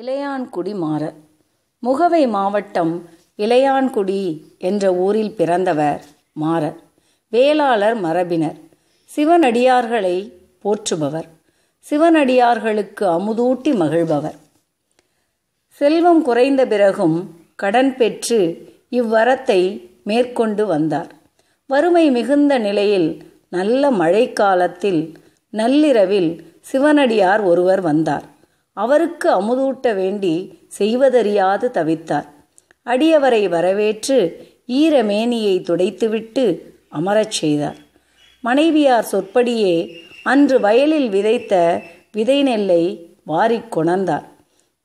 இளையான்குடி மாற முகவை மாவட்டம் இளையான்குடி என்ற ஊரில் பிறந்தவர் மாற வேளாளர் மரபினர் சிவனடியார்களை போற்றுபவர் சிவனடியார்களுக்கு அமுதூட்டி மகிழ்பவர் செல்வம் குறைந்த பிறகும் கடன் பெற்று இவ்வரத்தை மேற்கொண்டு வந்தார் வறுமை மிகுந்த நிலையில் நல்ல மழைக்காலத்தில் நள்ளிரவில் சிவனடியார் ஒருவர் வந்தார் அவருக்கு அமுதூட்ட வேண்டி செய்வதறியாது தவித்தார் அடியவரை வரவேற்று ஈரமேனியை துடைத்துவிட்டு அமரச் செய்தார் மனைவியார் சொற்படியே அன்று வயலில் விதைத்த விதை நெல்லை வாரி கொணர்ந்தார்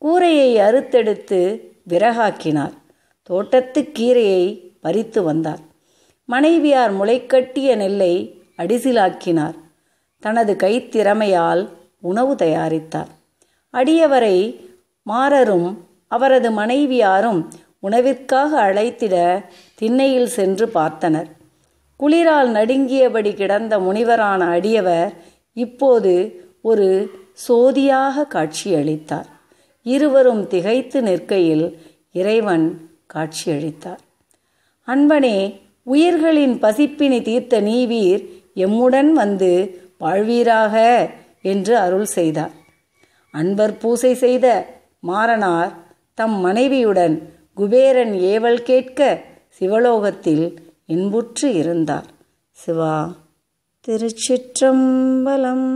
கூரையை அறுத்தெடுத்து விறகாக்கினார் தோட்டத்து கீரையை பறித்து வந்தார் மனைவியார் முளைக்கட்டிய நெல்லை அடிசிலாக்கினார் தனது கைத்திறமையால் உணவு தயாரித்தார் அடியவரை மாறரும் அவரது மனைவியாரும் உணவிற்காக அழைத்திட திண்ணையில் சென்று பார்த்தனர் குளிரால் நடுங்கியபடி கிடந்த முனிவரான அடியவர் இப்போது ஒரு சோதியாக காட்சியளித்தார் இருவரும் திகைத்து நிற்கையில் இறைவன் காட்சியளித்தார் அன்பனே உயிர்களின் பசிப்பினை தீர்த்த நீவீர் எம்முடன் வந்து வாழ்வீராக என்று அருள் செய்தார் அன்பர் பூசை செய்த மாறனார் தம் மனைவியுடன் குபேரன் ஏவல் கேட்க சிவலோகத்தில் இன்புற்று இருந்தார் சிவா திருச்சிற்றம்பலம்